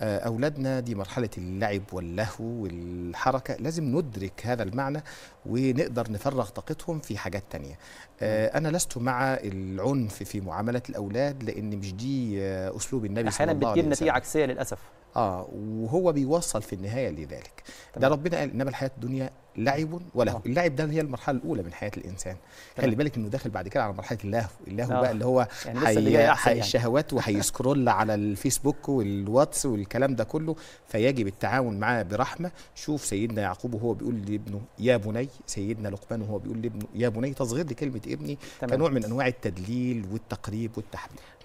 آه، أولادنا دي مرحلة اللعب واللهو والحركة لازم ندرك هذا المعنى ونقدر نفرغ طاقتهم في حاجات تانية آه، أنا لست مع العنف في معاملة الأولاد لأن مش دي آه، أسلوب النبي صلى الله عليه وسلم أحيانا بتجيب نتيجة عكسية للأسف اه وهو بيوصل في النهايه لذلك ده ربنا قال انما الحياه الدنيا لعب ولهو آه. اللعب ده هي المرحله الاولى من حياه الانسان طبعا. خلي بالك انه داخل بعد كده على مرحله اللهو اللهو بقى آه. اللي هو يعني حي... اللي يعني. الشهوات وهيسكرول على الفيسبوك والواتس والكلام ده كله فيجب التعاون معاه برحمه شوف سيدنا يعقوب وهو بيقول لابنه يا بني سيدنا لقمان وهو بيقول لابنه يا بني تصغير لكلمه ابني تمام. كنوع من انواع التدليل والتقريب والتحميل